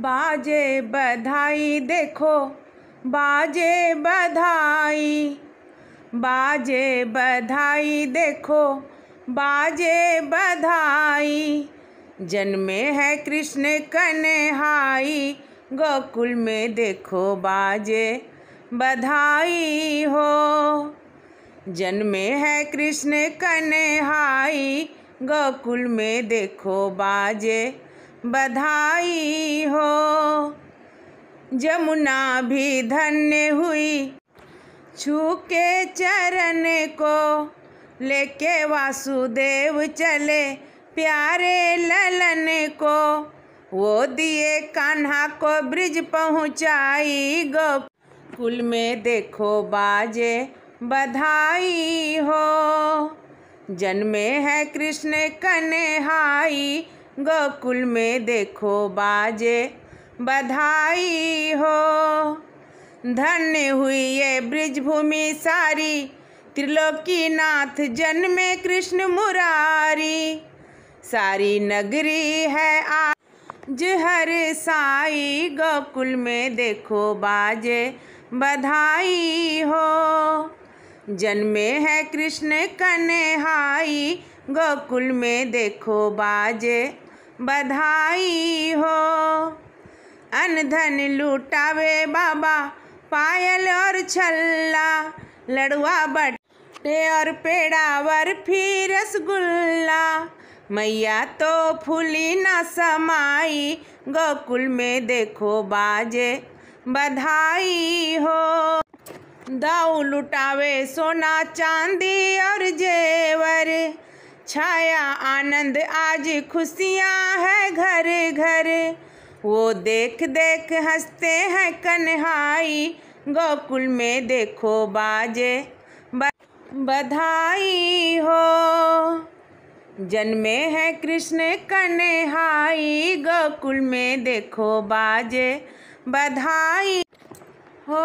बाजे बधाई देखो बाजे बधाई बाजे बधाई देखो बाजे बधाई जन्मे है कृष्ण कन्हाई गोकुल में देखो बाजे बधाई हो जन्मे है कृष्ण कन्हाई गोकुल में देखो बाजे बधाई हो जमुना भी धन्य हुई छू के चरण को लेके वासुदेव चले प्यारे ललन को वो दिए कान्हा को ब्रिज पहुँचाई गोप कुल में देखो बाजे बधाई हो जन्मे है कृष्ण कन्हाई गोकुल में देखो बाजे बधाई हो धन्य हुई ये ब्रिजभूमि सारी त्रिलोकीनाथ जन्मे कृष्ण मुरारी सारी नगरी है आज हर साई गोकुल में देखो बाजे बधाई हो जन्मे है कृष्ण कन्हाई गोकुल में देखो बाजे बधाई हो अन धन लूटावे बाबा पायल और छल्ला लड़ुआ बटे और पेड़ावर फिर रसगुल्ला मैया तो फूली न समाई गोकुल में देखो बाजे बधाई हो दाऊ लुटावे सोना चांदी और जेवर छाया आनंद आज खुशियाँ है घर घर वो देख देख हंसते हैं कन्हाई गोकुल में देखो बाजे बधाई हो जन्मे है कृष्ण कन्हाई गोकुल में देखो बाजे बधाई हो